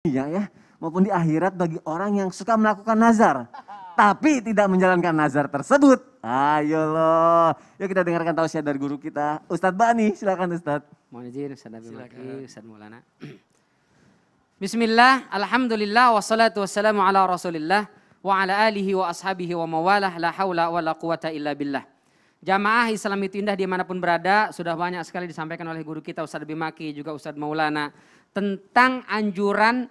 dunia ya, maupun di akhirat bagi orang yang suka melakukan nazar, tapi tidak menjalankan nazar tersebut. Ayo loh, yuk kita dengarkan tausiah dari guru kita, Ustadz Bani, silakan Ustadz. Mohon izin Ustadz Abi Maki, Ustadz Maulana. Bismillah, Alhamdulillah, wassalatu wassalamu ala rasulillah, wa ala alihi wa ashabihi wa mawalah, la hawla wa la quwata illa billah. Jamaah Islam itu indah dimanapun berada, sudah banyak sekali disampaikan oleh guru kita Ustadz Bimaki, juga Ustadz Maulana, tentang anjuran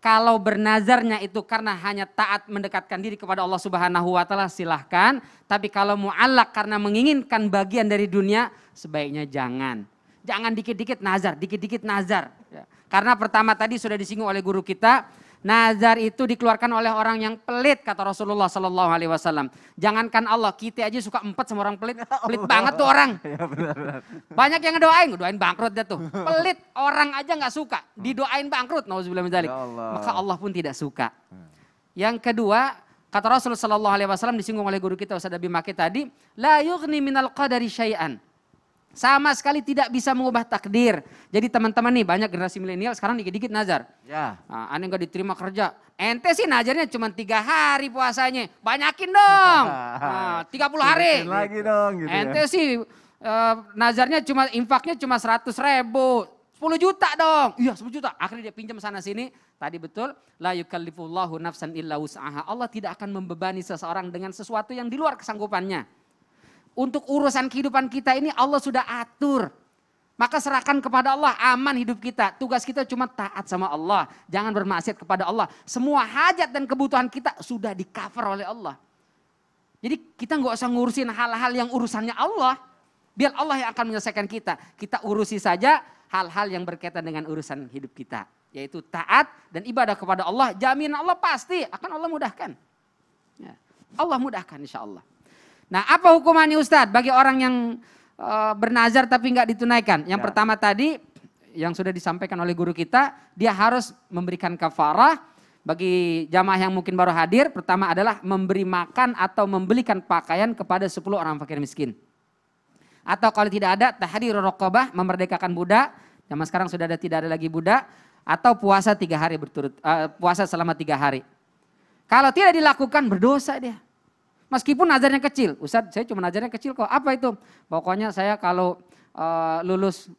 kalau bernazarnya itu karena hanya taat mendekatkan diri kepada Allah Subhanahu wa taala silahkan, tapi kalau mu'allak karena menginginkan bagian dari dunia sebaiknya jangan. Jangan dikit-dikit nazar, dikit-dikit nazar. Ya. Karena pertama tadi sudah disinggung oleh guru kita, Nazar itu dikeluarkan oleh orang yang pelit kata Rasulullah Sallallahu Alaihi Wasallam. Jangankan Allah, kita aja suka empat sama orang pelit. Pelit banget tuh orang. Ya, benar, benar. Banyak yang ngedoain, ngedoain bangkrut dia tuh. Pelit orang aja nggak suka, didoain bangkrut. Nauzubillah ya Allah. Maka Allah pun tidak suka. Hmm. Yang kedua, kata Rasulullah Sallallahu Alaihi Wasallam disinggung oleh guru kita Ustaz Abi Maki tadi, la yugni minal qadari syai'an. Sama sekali tidak bisa mengubah takdir. Jadi teman-teman nih banyak generasi milenial sekarang dikit-dikit nazar. Ya. Nah, aneh gak diterima kerja. Ente sih nazarnya cuma tiga hari puasanya. Banyakin dong. Ah, tiga puluh hari. lagi dong. Gitu ya. Ente ya. sih uh, nazarnya cuma infaknya cuma seratus ribu. 10 juta dong. Iya 10 juta. Akhirnya dia pinjam sana sini. Tadi betul. La yukallifullahu nafsan illa Allah tidak akan membebani seseorang dengan sesuatu yang di luar kesanggupannya untuk urusan kehidupan kita ini Allah sudah atur. Maka serahkan kepada Allah aman hidup kita. Tugas kita cuma taat sama Allah. Jangan bermaksiat kepada Allah. Semua hajat dan kebutuhan kita sudah di cover oleh Allah. Jadi kita nggak usah ngurusin hal-hal yang urusannya Allah. Biar Allah yang akan menyelesaikan kita. Kita urusi saja hal-hal yang berkaitan dengan urusan hidup kita. Yaitu taat dan ibadah kepada Allah. Jamin Allah pasti akan Allah mudahkan. Ya. Allah mudahkan insya Allah. Nah apa hukumannya Ustadz bagi orang yang uh, bernazar tapi nggak ditunaikan? Yang ya. pertama tadi yang sudah disampaikan oleh guru kita, dia harus memberikan kafarah bagi jamaah yang mungkin baru hadir. Pertama adalah memberi makan atau membelikan pakaian kepada 10 orang fakir miskin. Atau kalau tidak ada tahrir rokobah memerdekakan budak. Zaman sekarang sudah ada tidak ada lagi budak atau puasa tiga hari berturut uh, puasa selama tiga hari. Kalau tidak dilakukan berdosa dia. Meskipun nazarnya kecil, Ustaz saya cuma nazarnya kecil kok, apa itu? Pokoknya saya kalau e, lulus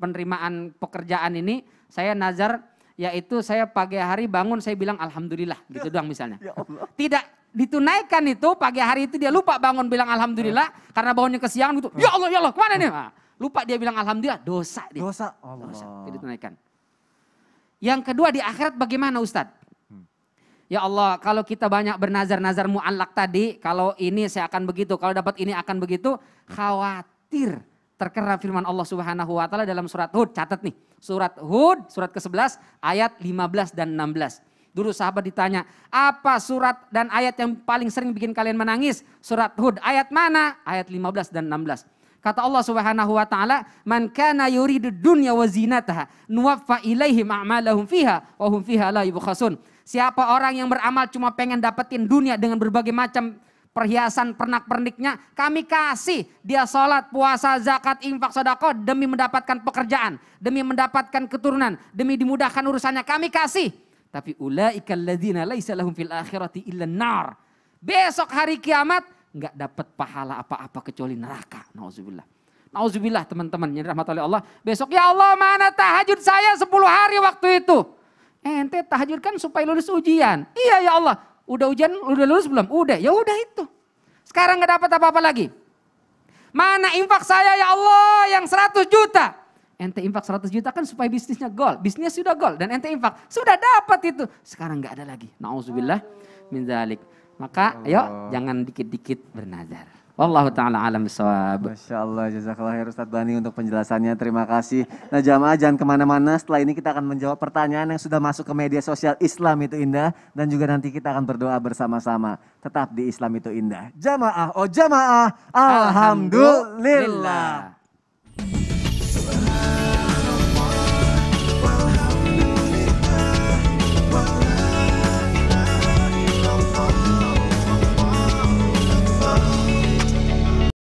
penerimaan pekerjaan ini, saya nazar yaitu saya pagi hari bangun saya bilang alhamdulillah ya. gitu ya, doang misalnya. Ya Allah. Tidak ditunaikan itu pagi hari itu dia lupa bangun bilang alhamdulillah ya. karena bangunnya kesiangan gitu. Ya. ya Allah ya Allah kemana ini? nih? Ah, lupa dia bilang alhamdulillah dosa dia. Dosa Allah. Dosa ditunaikan. Yang kedua di akhirat bagaimana Ustadz? Ya Allah, kalau kita banyak bernazar-nazar mu'allak tadi, kalau ini saya akan begitu, kalau dapat ini akan begitu, khawatir terkena firman Allah Subhanahu wa taala dalam surat Hud. Catat nih, surat Hud, surat ke-11 ayat 15 dan 16. Dulu sahabat ditanya, apa surat dan ayat yang paling sering bikin kalian menangis? Surat Hud, ayat mana? Ayat 15 dan 16. Kata Allah Subhanahu wa taala, "Man kana yuridu dunya wa zinataha, nuwaffa ilaihim a'malahum fiha wa hum fiha la yubkhasun." Siapa orang yang beramal cuma pengen dapetin dunia dengan berbagai macam perhiasan pernak-perniknya, kami kasih dia sholat, puasa, zakat, infak, sodako demi mendapatkan pekerjaan, demi mendapatkan keturunan, demi dimudahkan urusannya, kami kasih. Tapi ulaikal ladzina laisa lahum fil akhirati illa nar. Besok hari kiamat nggak dapat pahala apa-apa kecuali neraka. Nauzubillah. Nauzubillah teman-teman yang dirahmati oleh Allah. Besok ya Allah mana tahajud saya 10 hari waktu itu. Eh, ente tahajud kan supaya lulus ujian. Iya ya Allah. Udah ujian udah lulus belum? Udah. Ya udah itu. Sekarang nggak dapat apa-apa lagi. Mana infak saya ya Allah yang 100 juta? Ente infak 100 juta kan supaya bisnisnya gol. Bisnisnya sudah gol dan ente infak. Sudah dapat itu. Sekarang nggak ada lagi. Nauzubillah min zalik. Maka ayo jangan dikit-dikit bernazar. Wallahu ta'ala alam bisawab. Masya Allah, jazakallah khair Ustadz Bani untuk penjelasannya. Terima kasih. Nah jamaah jangan kemana-mana. Setelah ini kita akan menjawab pertanyaan yang sudah masuk ke media sosial Islam itu indah. Dan juga nanti kita akan berdoa bersama-sama. Tetap di Islam itu indah. Jamaah, oh jamaah, Alhamdulillah.